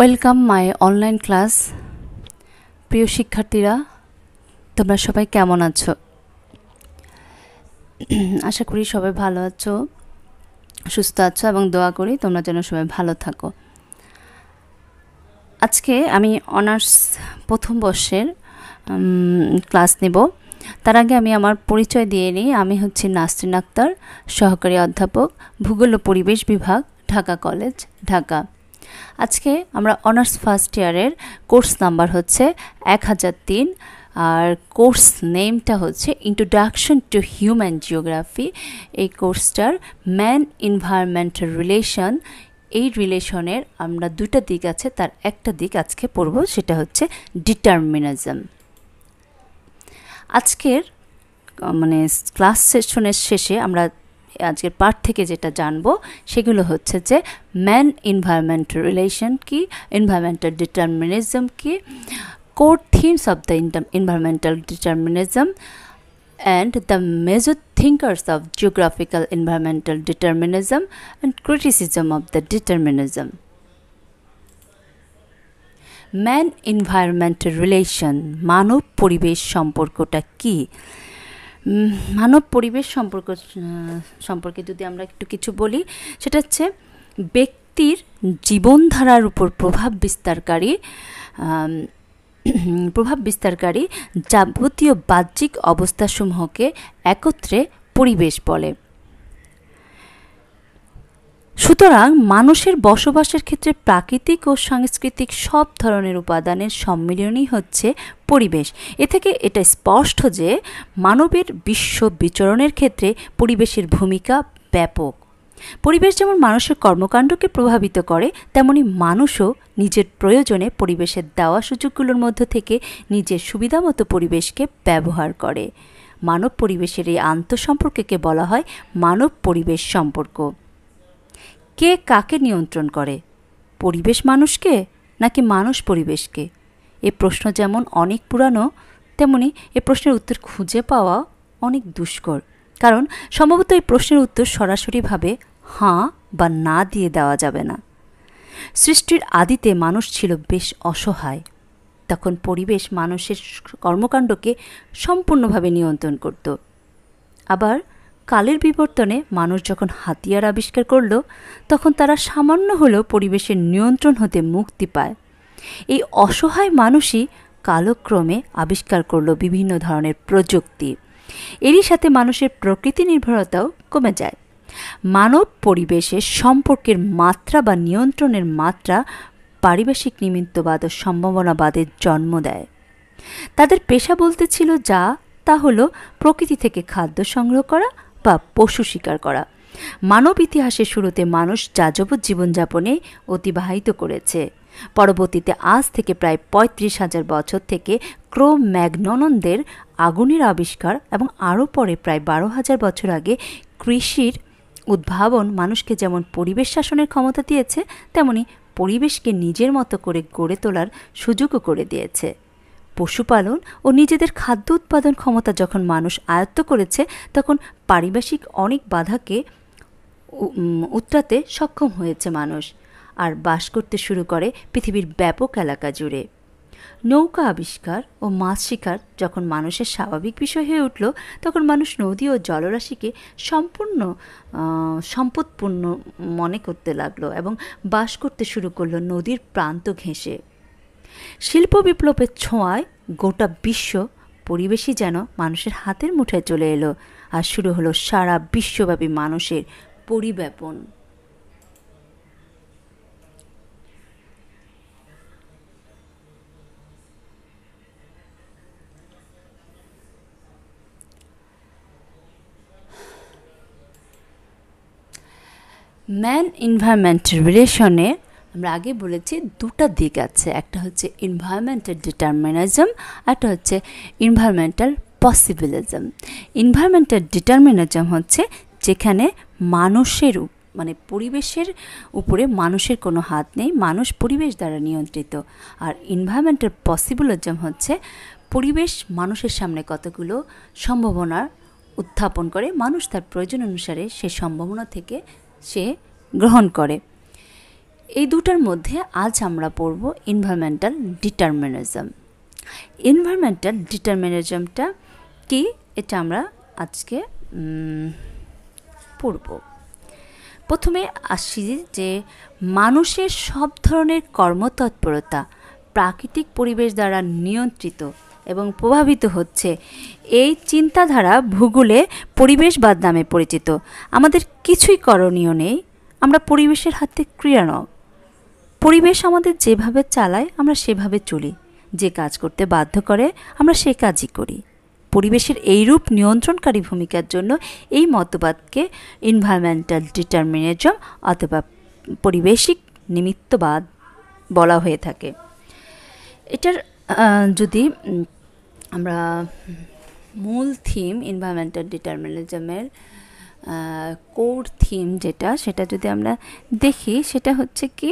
welcome my online class প্রিয় শিক্ষার্থীরা তোমরা সবাই কেমন আছো আশা করি সবাই ভালো আছো সুস্থ আছো এবং দোয়া করি তোমরা যেন সবাই ভালো থাকো আজকে আমি অনার্স প্রথম বর্ষের ক্লাস নেব তার আগে আমি আমার পরিচয় দিয়ে নিই আমি হচ্ছি নাসরিন আক্তার সহকারী অধ্যাপক ভূগোল ও পরিবেশ বিভাগ ঢাকা কলেজ ঢাকা আজকে আমরা অনার্স ফার্স্ট ইয়ারের কোর্স নাম্বার হচ্ছে এক হাজার তিন আর কোর্স নেমটা হচ্ছে ইন্ট্রোডাকশন টু হিউম্যান জিওগ্রাফি এই কোর্সটার ম্যান এনভায়রনমেন্টাল রিলেশন এই রিলেশনের আমরা দুটা দিক আছে তার একটা দিক আজকে পড়ব সেটা হচ্ছে ডিটারমিনিজম আজকের মানে ক্লাস সেশনের শেষে আমরা আজকের পাঠ থেকে যেটা জানবো সেগুলো হচ্ছে যে ম্যান এনভায়রনমেন্টাল রিলেশন কি এনভায়রনমেন্টাল ডিটারমিনিজম কি core themes of the environmental determinism and the major thinkers of geographical environmental determinism and criticism of the determinism man environmental relation মানব পরিবেশ সম্পর্কটা কী মানব পরিবেশ সম্পর্ক সম্পর্কে যদি আমরা একটু কিছু বলি সেটা হচ্ছে ব্যক্তির জীবনধারার উপর প্রভাব বিস্তারকারী প্রভাব বিস্তারকারী যাবতীয় বাহ্যিক অবস্থাসমূহকে একত্রে পরিবেশ বলে সুতরাং মানুষের বসবাসের ক্ষেত্রে প্রাকৃতিক ও সাংস্কৃতিক সব ধরনের উপাদানের সম্মিলনই হচ্ছে পরিবেশ এ থেকে এটা স্পষ্ট যে মানবের বিশ্ব বিচরণের ক্ষেত্রে পরিবেশের ভূমিকা ব্যাপক পরিবেশ যেমন মানুষের কর্মকাণ্ডকে প্রভাবিত করে তেমনি মানুষও নিজের প্রয়োজনে পরিবেশের দেওয়া সুযোগগুলোর মধ্য থেকে নিজের সুবিধামতো পরিবেশকে ব্যবহার করে মানব পরিবেশের এই আন্তঃসম্পর্ককে বলা হয় মানব পরিবেশ সম্পর্ক কে কাকে নিয়ন্ত্রণ করে পরিবেশ মানুষকে নাকি মানুষ পরিবেশকে এ প্রশ্ন যেমন অনেক পুরানো তেমনি এ প্রশ্নের উত্তর খুঁজে পাওয়া অনেক দুষ্কর কারণ সম্ভবত এই প্রশ্নের উত্তর সরাসরিভাবে হাঁ বা না দিয়ে দেওয়া যাবে না সৃষ্টির আদিতে মানুষ ছিল বেশ অসহায় তখন পরিবেশ মানুষের কর্মকাণ্ডকে সম্পূর্ণভাবে নিয়ন্ত্রণ করত আবার কালের বিবর্তনে মানুষ যখন হাতিয়ার আবিষ্কার করল তখন তারা সামান্য হলেও পরিবেশের নিয়ন্ত্রণ হতে মুক্তি পায় এই অসহায় মানুষই কালক্রমে আবিষ্কার করল বিভিন্ন ধরনের প্রযুক্তি এরই সাথে মানুষের প্রকৃতি নির্ভরতাও কমে যায় মানব পরিবেশের সম্পর্কের মাত্রা বা নিয়ন্ত্রণের মাত্রা পারিবেশিক নিমিত্তবাদ ও সম্ভাবনাবাদের জন্ম দেয় তাদের পেশা বলতে ছিল যা তা হলো প্রকৃতি থেকে খাদ্য সংগ্রহ করা বা পশু শিকার করা মানব ইতিহাসের শুরুতে মানুষ যা জীবনযাপনে অতিবাহিত করেছে পরবর্তীতে আজ থেকে প্রায় পঁয়ত্রিশ হাজার বছর থেকে ক্রো ম্যাগননদের আগুনের আবিষ্কার এবং আরও পরে প্রায় বারো হাজার বছর আগে কৃষির উদ্ভাবন মানুষকে যেমন পরিবেশ শাসনের ক্ষমতা দিয়েছে তেমনি পরিবেশকে নিজের মতো করে গড়ে তোলার সুযোগও করে দিয়েছে পশুপালন ও নিজেদের খাদ্য উৎপাদন ক্ষমতা যখন মানুষ আয়ত্ত করেছে তখন পারিবাসিক অনেক বাধাকে উত্তাতে সক্ষম হয়েছে মানুষ আর বাস করতে শুরু করে পৃথিবীর ব্যাপক এলাকা জুড়ে নৌকা আবিষ্কার ও মাছ শিকার যখন মানুষের স্বাভাবিক বিষয় হয়ে উঠল তখন মানুষ নদী ও জলরাশিকে সম্পূর্ণ সম্পদপূর্ণ মনে করতে লাগলো এবং বাস করতে শুরু করলো নদীর প্রান্ত ঘেঁষে শিল্প বিপ্লবের ছোঁয়ায় গোটা বিশ্ব পরিবেশই যেন মানুষের হাতের মুঠায় চলে এলো আর শুরু হলো সারা বিশ্বব্যাপী মানুষের পরিব্যাপন ম্যান এনভায়রনমেন্ট রিলেশনে আমরা আগে বলেছি দুটা দিক আছে একটা হচ্ছে এনভায়রনমেন্টাল ডিটারমিনিজম একটা হচ্ছে এনভায়রনমেন্টাল পসিবিলিজম এনভায়রনমেন্টাল ডিটারমিনিজম হচ্ছে যেখানে মানুষের মানে পরিবেশের উপরে মানুষের কোনো হাত নেই মানুষ পরিবেশ দ্বারা নিয়ন্ত্রিত আর এনভায়রনমেন্টাল পসিবিলিজম হচ্ছে পরিবেশ মানুষের সামনে কতগুলো সম্ভাবনার উত্থাপন করে মানুষ তার প্রয়োজন অনুসারে সে সম্ভাবনা থেকে সে গ্রহণ করে এই দুটার মধ্যে আজ আমরা পড়ব এনভায়রনমেন্টাল ডিটারমিনিজম এনভায়রনমেন্টাল ডিটারমিনিজমটা কি এটা আমরা আজকে পড়ব প্রথমে আসি যে মানুষের সব ধরনের কর্মতৎপরতা প্রাকৃতিক পরিবেশ দ্বারা নিয়ন্ত্রিত এবং প্রভাবিত হচ্ছে এই চিন্তাধারা ভূগোলে পরিবেশবাদ নামে পরিচিত আমাদের কিছুই করণীয় নেই আমরা পরিবেশের হাতে ক্রিয়ানক পরিবেশ আমাদের যেভাবে চালায় আমরা সেভাবে চলি যে কাজ করতে বাধ্য করে আমরা সে কাজই করি পরিবেশের এইরূপ নিয়ন্ত্রণকারী ভূমিকার জন্য এই মতবাদকে এনভায়রনমেন্টাল ডিটারমিনিজম অথবা পরিবেশিক নিমিত্তবাদ বলা হয়ে থাকে এটার যদি আমরা মূল থিম এনভায়রনমেন্টাল ডিটারমিনিজমের কোর থিম যেটা সেটা যদি আমরা দেখি সেটা হচ্ছে কি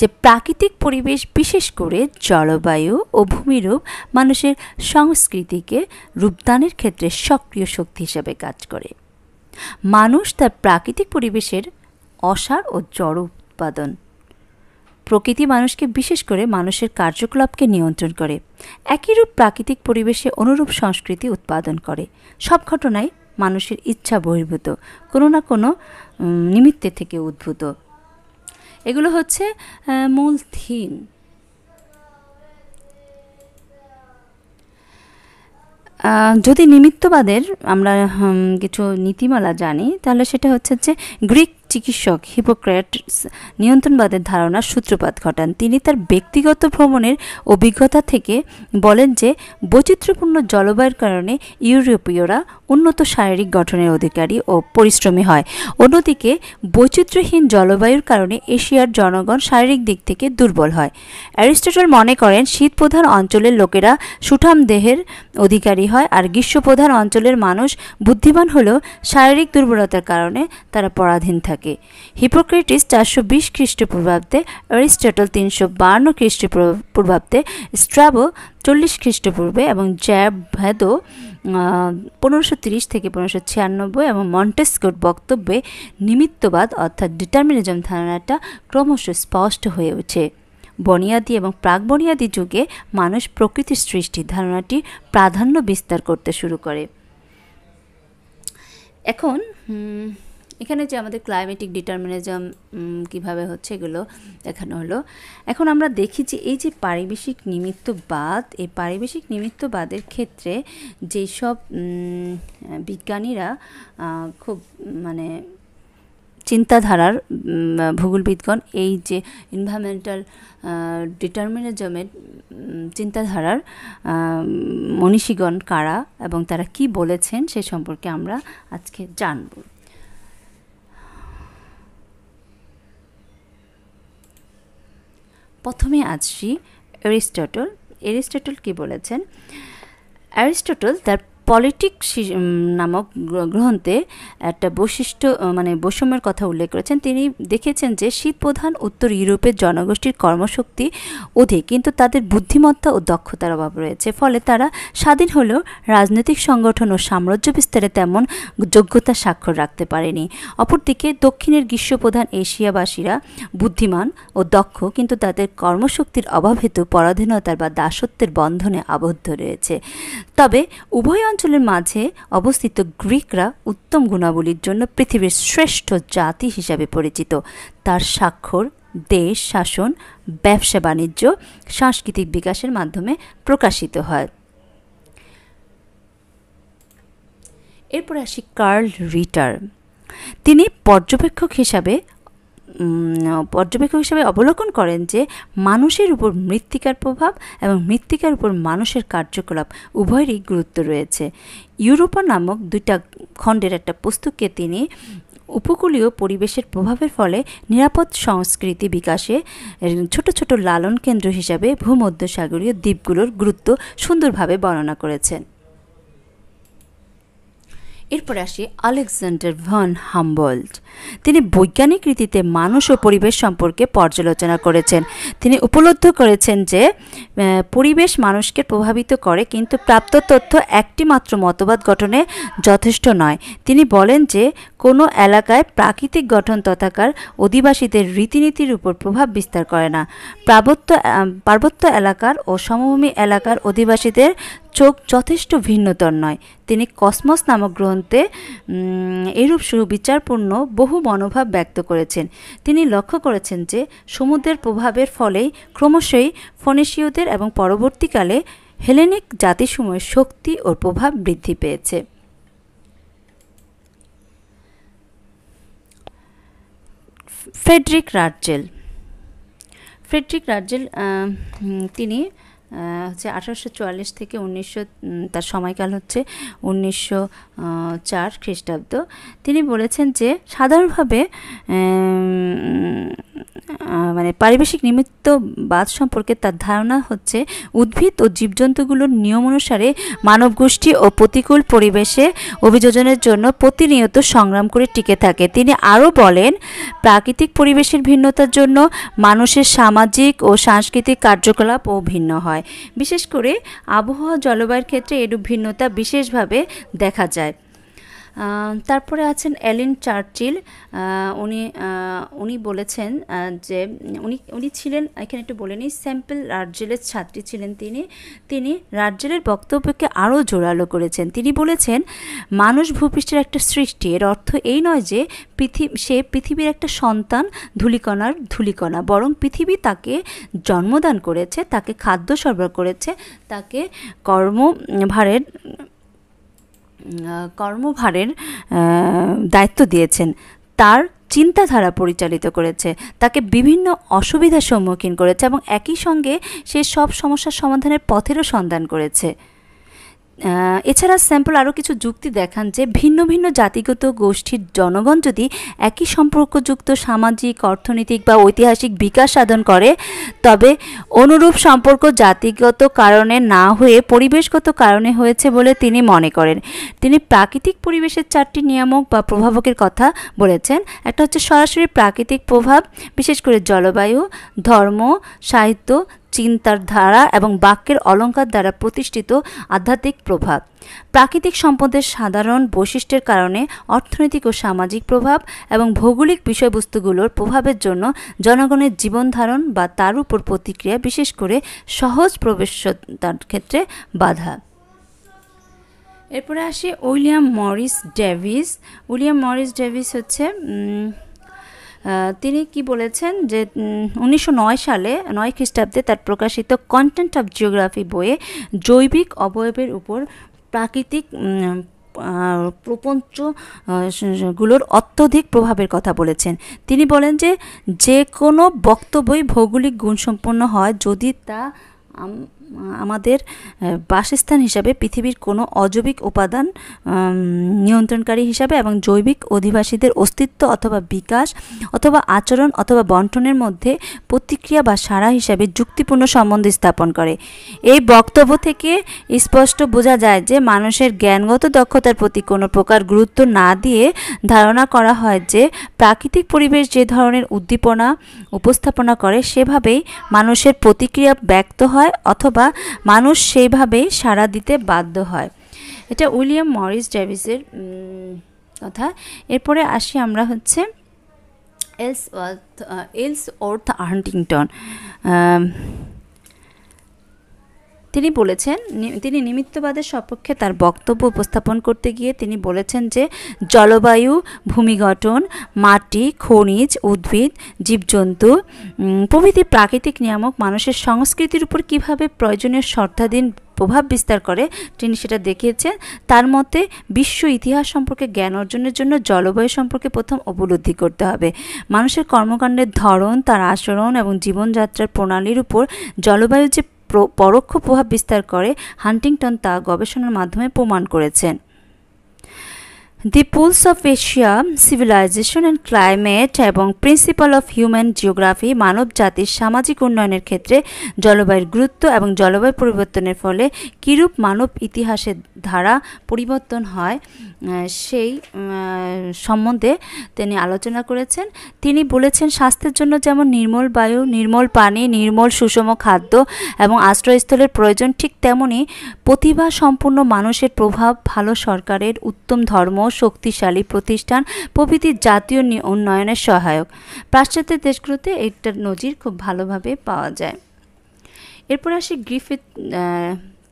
যে প্রাকৃতিক পরিবেশ বিশেষ করে জলবায়ু ও ভূমিরূপ মানুষের সংস্কৃতিকে রূপদানের ক্ষেত্রে সক্রিয় শক্তি হিসাবে কাজ করে মানুষ তার প্রাকৃতিক পরিবেশের অসার ও জড় উৎপাদন প্রকৃতি মানুষকে বিশেষ করে মানুষের কার্যকলাপকে নিয়ন্ত্রণ করে একইরূপ প্রাকৃতিক পরিবেশে অনুরূপ সংস্কৃতি উৎপাদন করে সব ঘটনায় মানুষের ইচ্ছা বহির্ভূত কোনো না কোনো নিমিত্তে থেকে উদ্ভূত এগুলো হচ্ছে মূল থিম যদি নিমিত্তবাদের আমরা কিছু নীতিমালা জানি তাহলে সেটা হচ্ছে যে গ্রিক চিকিৎসক হিপোক্র্যাটস নিয়ন্ত্রণবাদের ধারণার সূত্রপাত ঘটান তিনি তার ব্যক্তিগত ভ্রমণের অভিজ্ঞতা থেকে বলেন যে বৈচিত্র্যপূর্ণ জলবায়ুর কারণে ইউরোপীয়রা উন্নত শারীরিক গঠনের অধিকারী ও পরিশ্রমী হয় অন্যদিকে বৈচিত্র্যহীন জলবায়ুর কারণে এশিয়ার জনগণ শারীরিক দিক থেকে দুর্বল হয় অ্যারিস্টটল মনে করেন শীতপ্রধান অঞ্চলের লোকেরা সুঠাম দেহের অধিকারী হয় আর গ্রীষ্মপ্রধান অঞ্চলের মানুষ বুদ্ধিমান হলেও শারীরিক দুর্বলতার কারণে তারা পরাধীন থাকে থাকে হিপোক্রেটিস চারশো বিশ খ্রিস্টপূর্বাব্দে অ্যারিস্টটল তিনশো বান্ন পূর্বাব্দে স্ট্রাবো চল্লিশ খ্রিস্টপূর্বে এবং জ্যাব ভেদো পনেরোশো তিরিশ থেকে পনেরোশো ছিয়ানব্বই এবং মন্টেস্কোট বক্তব্যে নিমিত্তবাদ অর্থাৎ ডিটারমিনিজম ধারণাটা ক্রমশ স্পষ্ট হয়ে ওঠে বনিয়াদি এবং প্রাক বনিয়াদি যুগে মানুষ প্রকৃতির সৃষ্টি ধারণাটি প্রাধান্য বিস্তার করতে শুরু করে এখন এখানে যে আমাদের ক্লাইমেটিক ডিটারমিনিজম কিভাবে হচ্ছে এগুলো দেখানো হলো এখন আমরা দেখি যে এই যে পারিবেশিক নিমিত্তবাদ এই পারিবেশিক নিমিত্তবাদের ক্ষেত্রে যেসব বিজ্ঞানীরা খুব মানে চিন্তাধারার ভূগোলবিদগণ এই যে এনভায়রমেন্টাল ডিটারমিনিজমের চিন্তাধারার মনীষীগণ কারা এবং তারা কি বলেছেন সে সম্পর্কে আমরা আজকে জানব প্রথমে আসি অ্যারিস্টটল অ্যারিস্টটল কি বলেছেন অ্যারিস্টটল তার পলিটিক নামক গ্রন্থে একটা বৈশিষ্ট্য মানে বৈষম্যের কথা উল্লেখ করেছেন তিনি দেখেছেন যে শীত প্রধান উত্তর ইউরোপের জনগোষ্ঠীর কর্মশক্তি অধিক কিন্তু তাদের বুদ্ধিমত্তা ও দক্ষতার অভাব রয়েছে ফলে তারা স্বাধীন হলেও রাজনৈতিক সংগঠন ও সাম্রাজ্য বিস্তারে তেমন যোগ্যতা স্বাক্ষর রাখতে পারেনি অপরদিকে দক্ষিণের গ্রীষ্মপ্রধান এশিয়াবাসীরা বুদ্ধিমান ও দক্ষ কিন্তু তাদের কর্মশক্তির অভাব হেতু পরাধীনতার বা দাসত্বের বন্ধনে আবদ্ধ রয়েছে তবে উভয় পশ্চিমাঞ্চলের মাঝে অবস্থিত গ্রিকরা উত্তম গুণাবলীর জন্য পৃথিবীর শ্রেষ্ঠ জাতি হিসাবে পরিচিত তার স্বাক্ষর দেশ শাসন ব্যবসা বাণিজ্য সাংস্কৃতিক বিকাশের মাধ্যমে প্রকাশিত হয় এরপরে আসি কার্ল রিটার তিনি পর্যবেক্ষক হিসাবে পর্যবেক্ষক হিসাবে অবলোকন করেন যে মানুষের উপর মৃত্তিকার প্রভাব এবং মৃত্তিকার উপর মানুষের কার্যকলাপ উভয়েরই গুরুত্ব রয়েছে ইউরোপা নামক দুইটা খণ্ডের একটা পুস্তককে তিনি উপকূলীয় পরিবেশের প্রভাবের ফলে নিরাপদ সংস্কৃতি বিকাশে ছোট ছোট লালন কেন্দ্র হিসাবে ভূমধ্যসাগরীয় দ্বীপগুলোর গুরুত্ব সুন্দরভাবে বর্ণনা করেছেন এরপরে আসি আলেকজান্ডার ভন হাম্বল্ট তিনি বৈজ্ঞানিক রীতিতে মানুষ ও পরিবেশ সম্পর্কে পর্যালোচনা করেছেন তিনি উপলব্ধ করেছেন যে পরিবেশ মানুষকে প্রভাবিত করে কিন্তু প্রাপ্ত তথ্য একটি মাত্র মতবাদ গঠনে যথেষ্ট নয় তিনি বলেন যে কোনো এলাকায় প্রাকৃতিক গঠন তথাকার অধিবাসীদের রীতিনীতির উপর প্রভাব বিস্তার করে না পার্বত্য পার্বত্য এলাকার ও সমভূমি এলাকার অধিবাসীদের চোখ যথেষ্ট ভিন্নতর নয় তিনি কসমস নামক গ্রন্থে এরূপ সুবিচারপূর্ণ বহু মনোভাব ব্যক্ত করেছেন তিনি লক্ষ্য করেছেন যে সমুদ্রের প্রভাবের ফলেই ক্রমশই ফনেশীয়দের এবং পরবর্তীকালে হেলেনিক জাতিসমূহের শক্তি ও প্রভাব বৃদ্ধি পেয়েছে ফ্রেডরিক রাজ্জেল ফ্রেডরিক রাজ্জেল তিনি হচ্ছে আঠারোশো চুয়াল্লিশ থেকে উনিশশো তার সময়কাল হচ্ছে উনিশশো চার খ্রিস্টাব্দ তিনি বলেছেন যে সাধারণভাবে মানে পারিবেশিক নিমিত্তবাদ সম্পর্কে তার ধারণা হচ্ছে উদ্ভিদ ও জীবজন্তুগুলোর নিয়ম অনুসারে মানব গোষ্ঠী ও প্রতিকূল পরিবেশে অভিযোজনের জন্য প্রতিনিয়ত সংগ্রাম করে টিকে থাকে তিনি আরও বলেন প্রাকৃতিক পরিবেশের ভিন্নতার জন্য মানুষের সামাজিক ও সাংস্কৃতিক কার্যকলাপও ভিন্ন হয় হয় বিশেষ করে আবহাওয়া জলবায়ুর ক্ষেত্রে এরূপ ভিন্নতা বিশেষভাবে দেখা যায় তারপরে আছেন অ্যালিন চার্চিল উনি উনি বলেছেন যে উনি উনি ছিলেন এখানে একটু বলে নিই স্যাম্পল রাজ্যেলের ছাত্রী ছিলেন তিনি তিনি রাজ্যেলের বক্তব্যকে আরও জোরালো করেছেন তিনি বলেছেন মানুষ ভূপৃষ্ঠের একটা সৃষ্টি এর অর্থ এই নয় যে পৃথিবী সে পৃথিবীর একটা সন্তান ধুলিকণার ধুলিকণা বরং পৃথিবী তাকে জন্মদান করেছে তাকে খাদ্য সরবরাহ করেছে তাকে কর্মভারের কর্মভারের দায়িত্ব দিয়েছেন তার চিন্তাধারা পরিচালিত করেছে তাকে বিভিন্ন অসুবিধার সম্মুখীন করেছে এবং একই সঙ্গে সে সব সমস্যার সমাধানের পথেরও সন্ধান করেছে এছাড়া স্যাম্পল আরও কিছু যুক্তি দেখান যে ভিন্ন ভিন্ন জাতিগত গোষ্ঠীর জনগণ যদি একই সম্পর্কযুক্ত সামাজিক অর্থনৈতিক বা ঐতিহাসিক বিকাশ সাধন করে তবে অনুরূপ সম্পর্ক জাতিগত কারণে না হয়ে পরিবেশগত কারণে হয়েছে বলে তিনি মনে করেন তিনি প্রাকৃতিক পরিবেশের চারটি নিয়ামক বা প্রভাবকের কথা বলেছেন একটা হচ্ছে সরাসরি প্রাকৃতিক প্রভাব বিশেষ করে জলবায়ু ধর্ম সাহিত্য চিন্তার ধারা এবং বাক্যের অলঙ্কার দ্বারা প্রতিষ্ঠিত আধ্যাত্মিক প্রভাব প্রাকৃতিক সম্পদের সাধারণ বৈশিষ্ট্যের কারণে অর্থনৈতিক ও সামাজিক প্রভাব এবং ভৌগোলিক বিষয়বস্তুগুলোর প্রভাবের জন্য জনগণের জীবনধারণ বা তার উপর প্রতিক্রিয়া বিশেষ করে সহজ প্রবেশতার ক্ষেত্রে বাধা এরপরে আসি William Morris Davis William Morris Davis হচ্ছে তিনি কি বলেছেন যে উনিশশো সালে নয় খ্রিস্টাব্দে তার প্রকাশিত কন্টেন্ট অফ জিওগ্রাফি বইয়ে জৈবিক অবয়বের উপর প্রাকৃতিক প্রপঞ্চগুলোর অত্যধিক প্রভাবের কথা বলেছেন তিনি বলেন যে যে কোনো বক্তব্যই ভৌগোলিক গুণসম্পন্ন হয় যদি তা আমাদের বাসস্থান হিসাবে পৃথিবীর কোনো অজৈবিক উপাদান নিয়ন্ত্রণকারী হিসাবে এবং জৈবিক অধিবাসীদের অস্তিত্ব অথবা বিকাশ অথবা আচরণ অথবা বন্টনের মধ্যে প্রতিক্রিয়া বা সাড়া হিসাবে যুক্তিপূর্ণ সম্বন্ধ স্থাপন করে এই বক্তব্য থেকে স্পষ্ট বোঝা যায় যে মানুষের জ্ঞানগত দক্ষতার প্রতি কোনো প্রকার গুরুত্ব না দিয়ে ধারণা করা হয় যে প্রাকৃতিক পরিবেশ যে ধরনের উদ্দীপনা উপস্থাপনা করে সেভাবেই মানুষের প্রতিক্রিয়া ব্যক্ত হয় অথবা বা মানুষ সেইভাবে সাড়া দিতে বাধ্য হয় এটা উইলিয়াম মরিস ডেভিসের কথা এরপরে আসি আমরা হচ্ছে এলস এলস অর্থ আর্টিংটন তিনি বলেছেন তিনি নিমিত্তবাদের সপক্ষে তার বক্তব্য উপস্থাপন করতে গিয়ে তিনি বলেছেন যে জলবায়ু ভূমিগঠন মাটি খনিজ উদ্ভিদ জীবজন্তু প্রভৃতি প্রাকৃতিক নিয়ামক মানুষের সংস্কৃতির উপর কিভাবে প্রয়োজনীয় শর্তাধীন প্রভাব বিস্তার করে তিনি সেটা দেখিয়েছেন তার মতে বিশ্ব ইতিহাস সম্পর্কে জ্ঞান অর্জনের জন্য জলবায়ু সম্পর্কে প্রথম উপলব্ধি করতে হবে মানুষের কর্মকাণ্ডের ধরন তার আচরণ এবং জীবনযাত্রার প্রণালীর উপর জলবায়ু যে পরোক্ষ প্রভাব বিস্তার করে হান্টিংটন তা গবেষণার মাধ্যমে প্রমাণ করেছেন the pulse of Asia civilization and climate এবং প্রিন্সিপাল অফ হিউম্যান জিওগ্রাফি মানব জাতির সামাজিক উন্নয়নের ক্ষেত্রে জলবায়ুর গুরুত্ব এবং জলবায়ু পরিবর্তনের ফলে কীরূপ মানব ইতিহাসের ধারা পরিবর্তন হয় সেই সম্বন্ধে তিনি আলোচনা করেছেন তিনি বলেছেন স্বাস্থ্যের জন্য যেমন নির্মল বায়ু নির্মল পানি নির্মল সুষম খাদ্য এবং আশ্রয়স্থলের প্রয়োজন ঠিক তেমনই প্রতিভা সম্পূর্ণ মানুষের প্রভাব ভালো সরকারের উত্তম ধর্ম শক্তিশালী প্রতিষ্ঠান প্রভৃতি জাতীয় উন্নয়নের সহায়ক পাশ্চাত্যের দেশগুলোতে এটার নজির খুব ভালোভাবে পাওয়া যায় এরপর আসি Griffith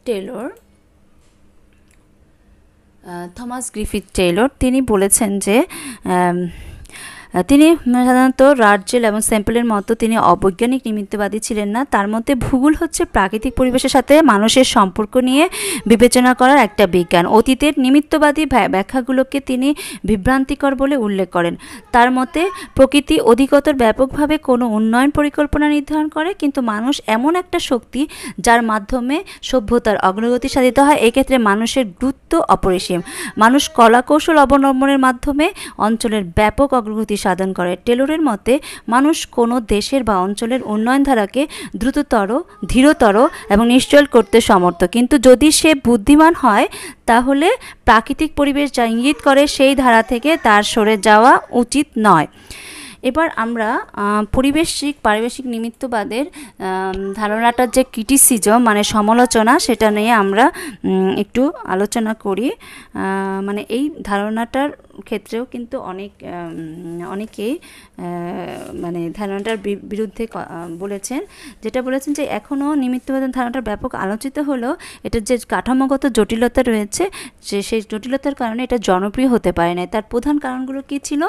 Taylor Thomas Griffith Taylor তিনি বলেছেন যে তিনি সাধারণত রাটজেল এবং স্যাম্পলের মতো তিনি অবৈজ্ঞানিক নিমিত্তবাদী ছিলেন না তার মধ্যে ভূগোল হচ্ছে প্রাকৃতিক পরিবেশের সাথে মানুষের সম্পর্ক নিয়ে বিবেচনা করার একটা বিজ্ঞান অতীতের নিমিত্তবাদী ব্যাখ্যাগুলোকে তিনি বিভ্রান্তিকর বলে উল্লেখ করেন তার মতে প্রকৃতি অধিকতর ব্যাপকভাবে কোনো উন্নয়ন পরিকল্পনা নির্ধারণ করে কিন্তু মানুষ এমন একটা শক্তি যার মাধ্যমে সভ্যতার অগ্রগতি সাধিত হয় এক্ষেত্রে মানুষের গুরুত্ব অপরিসীম মানুষ কলাকৌশল অবলম্বনের মাধ্যমে অঞ্চলের ব্যাপক অগ্রগতি সাধন করে টেলরের মতে মানুষ কোনো দেশের বা অঞ্চলের উন্নয়ন ধারাকে দ্রুততর ধীরতর এবং নিশ্চল করতে সমর্থ কিন্তু যদি সে বুদ্ধিমান হয় তাহলে প্রাকৃতিক পরিবেশ যা ইঙ্গিত করে সেই ধারা থেকে তার সরে যাওয়া উচিত নয় এবার আমরা পরিবেশিক পারিবেশিক নিমিত্তবাদের ধারণাটার যে ক্রিটিসিজম মানে সমালোচনা সেটা নিয়ে আমরা একটু আলোচনা করি মানে এই ধারণাটার ক্ষেত্রেও কিন্তু অনেক অনেকেই মানে ধারণাটার বিরুদ্ধে বলেছেন যেটা বলেছেন যে এখনও নিমিত্তবাদন ধারণাটা ব্যাপক আলোচিত হলেও এটার যে কাঠামোগত জটিলতা রয়েছে যে সেই জটিলতার কারণে এটা জনপ্রিয় হতে পারে না তার প্রধান কারণগুলো কী ছিল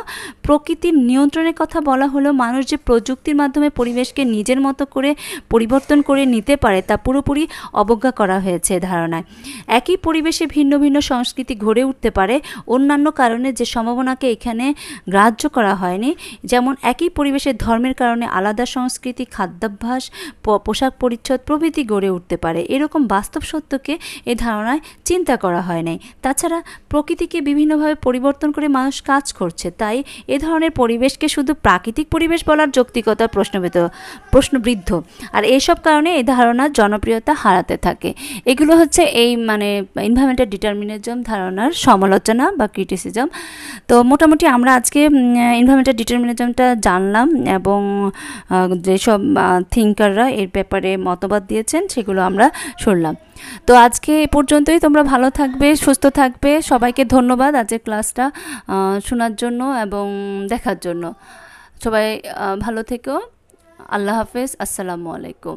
প্রকৃতির নিয়ন্ত্রণের কথা বলা হলেও মানুষ যে প্রযুক্তির মাধ্যমে পরিবেশকে নিজের মতো করে পরিবর্তন করে নিতে পারে তা পুরোপুরি অবজ্ঞা করা হয়েছে ধারণায় একই পরিবেশে ভিন্ন ভিন্ন সংস্কৃতি গড়ে উঠতে পারে অন্যান্য কারণে যে সম্ভাবনাকে এখানে গ্রাহ্য করা হয়নি যেমন একই পরিবেশে ধর্মের কারণে আলাদা সংস্কৃতি খাদ্যাভ্যাস পোশাক পরিচ্ছদ প্রভৃতি গড়ে উঠতে পারে এরকম বাস্তব সত্যকে এ ধারণায় চিন্তা করা হয় নাই তাছাড়া প্রকৃতিকে বিভিন্নভাবে পরিবর্তন করে মানুষ কাজ করছে তাই এ ধরনের পরিবেশকে শুধু প্রাকৃতিক পরিবেশ বলার যৌক্তিকতা প্রশ্নবিদ্ধ প্রশ্নবৃদ্ধ আর এইসব কারণে এ ধারণার জনপ্রিয়তা হারাতে থাকে এগুলো হচ্ছে এই মানে এনভায়রনমেন্টাল ডিটারমিনিজম ধারণার সমালোচনা বা ক্রিটিসিজম তো মোটামুটি আমরা আজকে ইনভারমেন্টাল ডিটারমিনিজমটা জানলাম এবং যেসব থিঙ্কাররা এর ব্যাপারে মতবাদ দিয়েছেন সেগুলো আমরা শুনলাম তো আজকে এ পর্যন্তই তোমরা ভালো থাকবে সুস্থ থাকবে সবাইকে ধন্যবাদ আজকের ক্লাসটা শোনার জন্য এবং দেখার জন্য সবাই ভালো থেকো আল্লাহ হাফেজ আসসালামু আলাইকুম